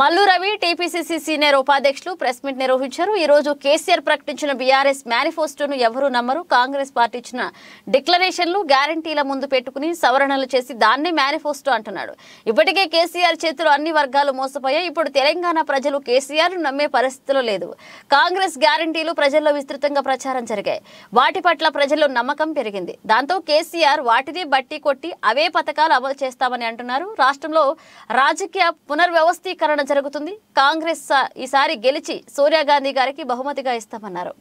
Mallu Ravi TPCC senior ఉపాధ్యక్షులు press meet నిర్వహించారు ఈ రోజు కేసీఆర్ ప్రకటించిన బీఆర్ఎస్ మేనిఫెస్టోను ఎవరు నమ్మరు కాంగ్రెస్ పార్టీ ఇచ్చిన డిక్లరేషన్లు గ్యారంటీల ముందు పెట్టుకుని సవరణలు చేసి దాన్నే మేనిఫెస్టో అంటున్నాడు ఇప్పటికే కేసీఆర్ చేతిలో అన్ని వర్గాలు మోసపోయాయి ఇప్పుడు తెలంగాణ ప్రజలు కేసీఆర్ నమ్మే పరిస్థితిలో లేదు కాంగ్రెస్ గ్యారంటీలు ప్రజల్లో విస్తృతంగా ప్రచారం జరిగాయి వాటి పట్ల ప్రజల్లో నమ్మకం పెరిగింది దాంతో కేసీఆర్ వాటిని బట్టి కొట్టి అవే పథకాలు అమలు చేస్తామని అంటున్నారు రాష్ట్రంలో రాజకీయ పునర్వ్యవస్థీకరణ జరుగుతుంది కాంగ్రెస్ ఈసారి గెలిచి సోనియా గాంధీ గారికి బహుమతిగా ఇస్తామన్నారు